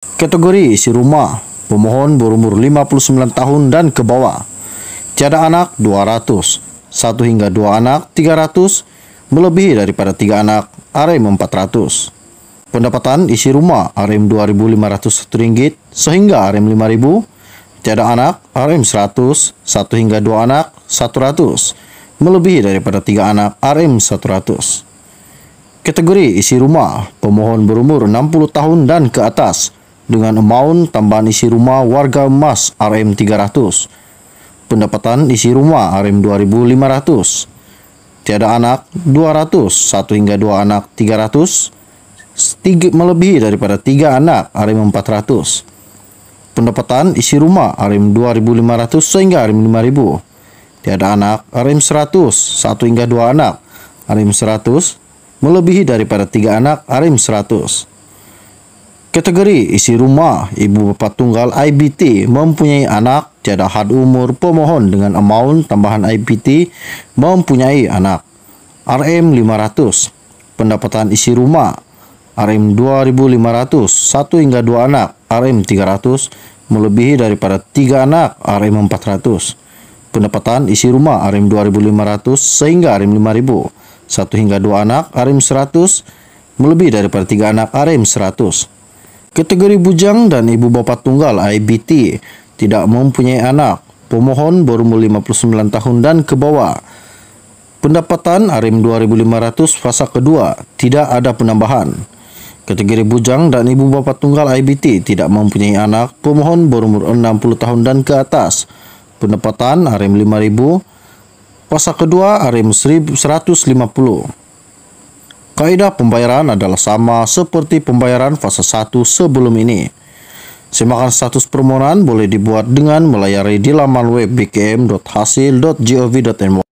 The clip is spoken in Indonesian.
Kategori isi rumah, pemohon berumur 59 tahun dan ke bawah. Tiada anak 200, 1 hingga 2 anak 300, melebihi daripada 3 anak RM 400. Pendapatan isi rumah RM 2.500 ringgit sehingga RM 5.000, tiada anak RM 100, 1 hingga 2 anak 100, melebihi daripada 3 anak RM 100. Kategori isi rumah, pemohon berumur 60 tahun dan ke atas, dengan amount tambahan isi rumah warga emas RM300. Pendapatan isi rumah RM2500. Tiada anak 200, 1 hingga 2 anak 300, sedikit melebihi daripada 3 anak RM400. Pendapatan isi rumah RM2500 sehingga RM5000. Tiada anak RM100, 1 hingga 2 anak RM100, melebihi daripada 3 anak RM100. Kategori isi rumah ibu bapa tunggal IBT mempunyai anak tiada had umur pemohon dengan amaun tambahan IBT mempunyai anak. RM 500. Pendapatan isi rumah RM 2500 satu hingga 2 anak RM 300 melebihi daripada 3 anak RM 400. Pendapatan isi rumah RM 2500 sehingga RM 5000 satu hingga 2 anak RM 100 melebihi daripada 3 anak RM 100 Kategori bujang dan ibu bapak tunggal IBT tidak mempunyai anak. Pemohon berumur 59 tahun dan ke bawah. Pendapatan ARIM 2500 fasa kedua tidak ada penambahan. Kategori bujang dan ibu bapa tunggal IBT tidak mempunyai anak, pemohon berumur 60 tahun dan ke atas. Pendapatan ARIM 5000, fasa kedua ARIM 1.150. Kaidah pembayaran adalah sama seperti pembayaran fase 1 sebelum ini. Simakan status permohonan boleh dibuat dengan melayari di laman web bkm.hasil.gov.my.